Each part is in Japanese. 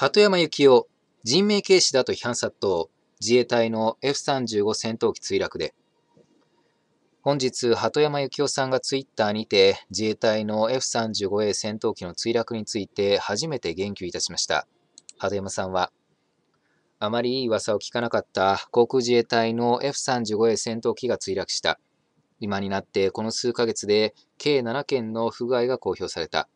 鳩山幸夫、人命軽視だと批判殺到、自衛隊の F35 戦闘機墜落で。本日、鳩山幸夫さんがツイッターにて、自衛隊の F35A 戦闘機の墜落について初めて言及いたしました。鳩山さんは、あまりいい噂を聞かなかった航空自衛隊の F35A 戦闘機が墜落した。今になってこの数ヶ月で計7件の不具合が公表された。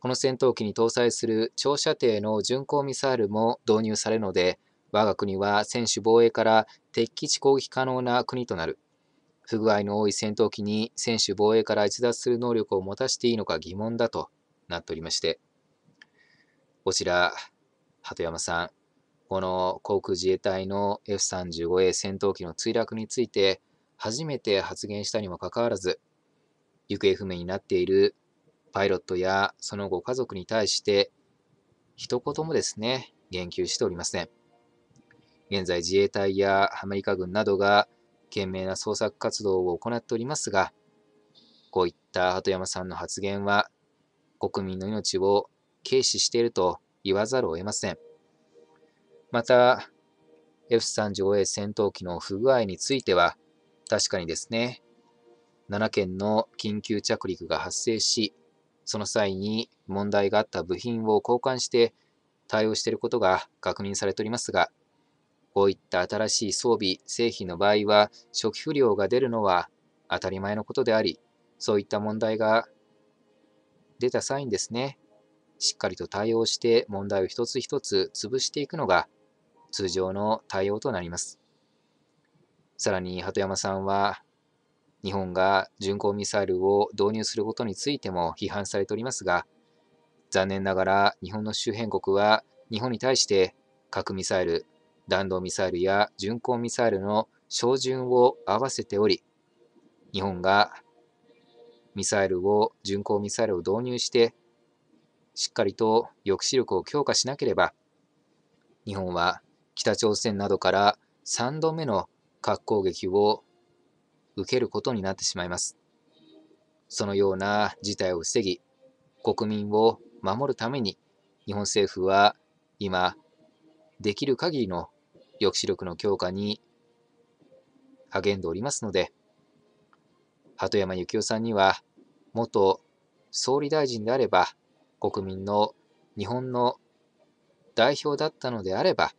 この戦闘機に搭載する長射程の巡航ミサイルも導入されるので、我が国は専守防衛から敵基地攻撃可能な国となる。不具合の多い戦闘機に専守防衛から逸脱する能力を持たせていいのか疑問だとなっておりまして、こちら、鳩山さん、この航空自衛隊の F35A 戦闘機の墜落について、初めて発言したにもかかわらず、行方不明になっているパイロットやそのご家族に対して一言もですね、言及しておりません。現在自衛隊やアメリカ軍などが懸命な捜索活動を行っておりますが、こういった鳩山さんの発言は国民の命を軽視していると言わざるを得ません。また、F35A 戦闘機の不具合については、確かにですね、7件の緊急着陸が発生し、その際に問題があった部品を交換して対応していることが確認されておりますが、こういった新しい装備、製品の場合は初期不良が出るのは当たり前のことであり、そういった問題が出た際にですね、しっかりと対応して問題を一つ一つ潰していくのが通常の対応となります。さらに鳩山さんは日本が巡航ミサイルを導入することについても批判されておりますが、残念ながら日本の周辺国は日本に対して核ミサイル、弾道ミサイルや巡航ミサイルの照準を合わせており、日本がミサイルを、巡航ミサイルを導入して、しっかりと抑止力を強化しなければ、日本は北朝鮮などから3度目の核攻撃を受けることになってしまいます。そのような事態を防ぎ、国民を守るために、日本政府は今、できる限りの抑止力の強化に励んでおりますので、鳩山幸夫さんには、元総理大臣であれば、国民の日本の代表だったのであれば、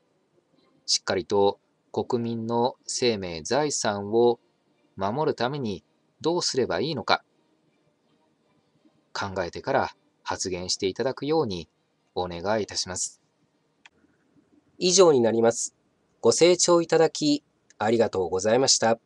しっかりと国民の生命、財産を守るためにどうすればいいのか考えてから発言していただくようにお願いいたします。以上になります。ご清聴いただきありがとうございました。